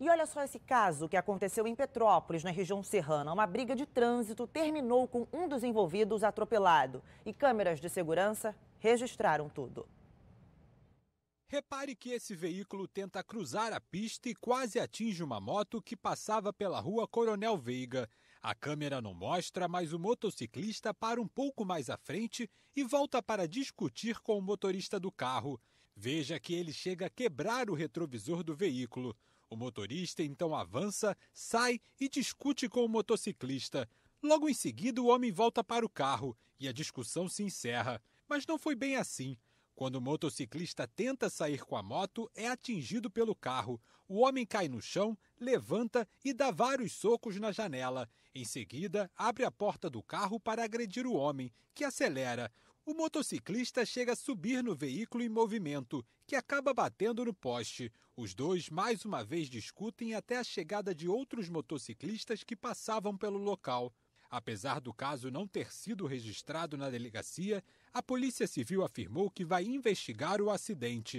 E olha só esse caso que aconteceu em Petrópolis, na região serrana. Uma briga de trânsito terminou com um dos envolvidos atropelado. E câmeras de segurança registraram tudo. Repare que esse veículo tenta cruzar a pista e quase atinge uma moto que passava pela rua Coronel Veiga. A câmera não mostra, mas o motociclista para um pouco mais à frente e volta para discutir com o motorista do carro. Veja que ele chega a quebrar o retrovisor do veículo. O motorista então avança, sai e discute com o motociclista. Logo em seguida, o homem volta para o carro e a discussão se encerra. Mas não foi bem assim. Quando o motociclista tenta sair com a moto, é atingido pelo carro. O homem cai no chão, levanta e dá vários socos na janela. Em seguida, abre a porta do carro para agredir o homem, que acelera. O motociclista chega a subir no veículo em movimento, que acaba batendo no poste. Os dois mais uma vez discutem até a chegada de outros motociclistas que passavam pelo local. Apesar do caso não ter sido registrado na delegacia, a Polícia Civil afirmou que vai investigar o acidente.